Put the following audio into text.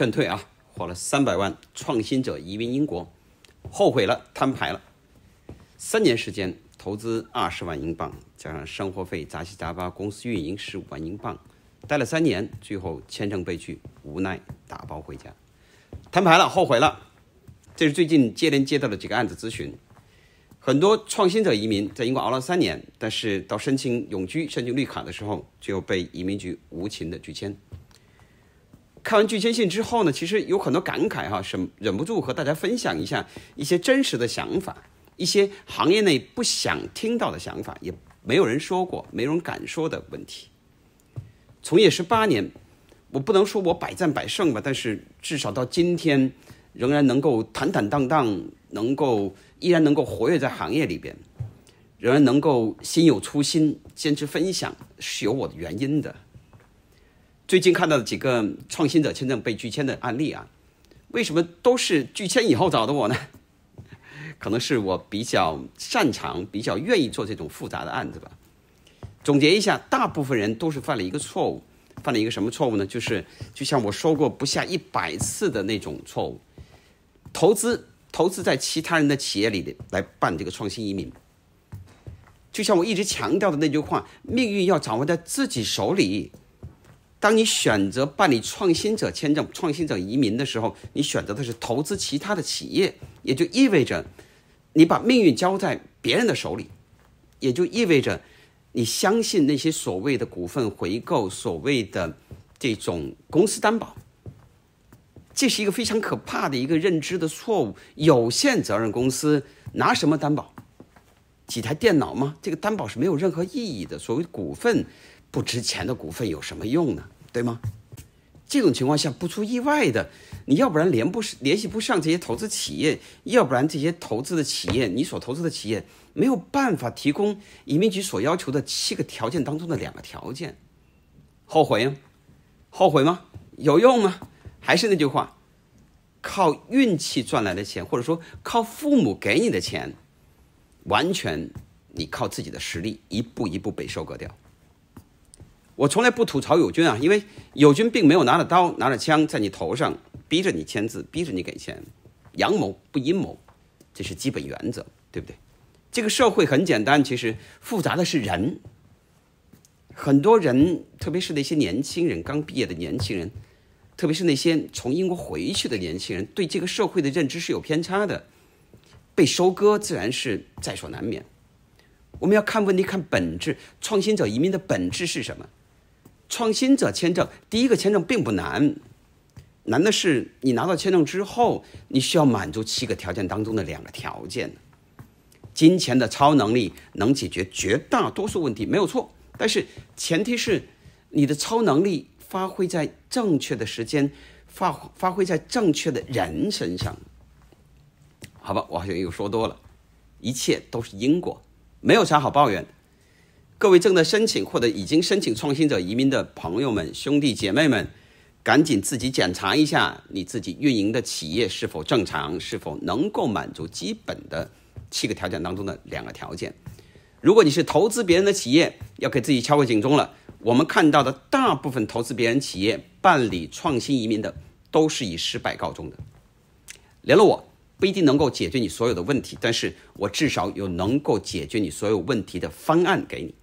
劝退啊！花了三百万，创新者移民英国，后悔了，摊牌了。三年时间，投资二十万英镑，加上生活费杂七杂八，公司运营十五万英镑，待了三年，最后签证被拒，无奈打包回家，摊牌了，后悔了。这是最近接连接到的几个案子咨询，很多创新者移民在英国熬了三年，但是到申请永居、申请绿卡的时候，就被移民局无情的拒签。看完《拒签信》之后呢，其实有很多感慨哈，忍忍不住和大家分享一下一些真实的想法，一些行业内不想听到的想法，也没有人说过，没人敢说的问题。从业十八年，我不能说我百战百胜吧，但是至少到今天，仍然能够坦坦荡荡，能够依然能够活跃在行业里边，仍然能够心有初心，坚持分享是有我的原因的。最近看到的几个创新者签证被拒签的案例啊，为什么都是拒签以后找的我呢？可能是我比较擅长、比较愿意做这种复杂的案子吧。总结一下，大部分人都是犯了一个错误，犯了一个什么错误呢？就是就像我说过不下一百次的那种错误，投资投资在其他人的企业里来办这个创新移民。就像我一直强调的那句话，命运要掌握在自己手里。当你选择办理创新者签证、创新者移民的时候，你选择的是投资其他的企业，也就意味着你把命运交在别人的手里，也就意味着你相信那些所谓的股份回购、所谓的这种公司担保，这是一个非常可怕的一个认知的错误。有限责任公司拿什么担保？几台电脑吗？这个担保是没有任何意义的。所谓股份。不值钱的股份有什么用呢？对吗？这种情况下不出意外的，你要不然联不联系不上这些投资企业，要不然这些投资的企业，你所投资的企业没有办法提供移民局所要求的七个条件当中的两个条件，后悔吗？后悔吗？有用吗？还是那句话，靠运气赚来的钱，或者说靠父母给你的钱，完全你靠自己的实力一步一步被收割掉。我从来不吐槽友军啊，因为友军并没有拿着刀、拿着枪在你头上逼着你签字、逼着你给钱，阳谋不阴谋，这是基本原则，对不对？这个社会很简单，其实复杂的是人。很多人，特别是那些年轻人，刚毕业的年轻人，特别是那些从英国回去的年轻人，对这个社会的认知是有偏差的，被收割自然是在所难免。我们要看问题看本质，创新者移民的本质是什么？创新者签证第一个签证并不难，难的是你拿到签证之后，你需要满足七个条件当中的两个条件。金钱的超能力能解决绝大多数问题，没有错。但是前提是你的超能力发挥在正确的时间，发发挥在正确的人身上。好吧，我好像又说多了。一切都是因果，没有啥好抱怨的。各位正在申请或者已经申请创新者移民的朋友们、兄弟姐妹们，赶紧自己检查一下你自己运营的企业是否正常，是否能够满足基本的七个条件当中的两个条件。如果你是投资别人的企业，要给自己敲个警钟了。我们看到的大部分投资别人企业办理创新移民的，都是以失败告终的。联络我不一定能够解决你所有的问题，但是我至少有能够解决你所有问题的方案给你。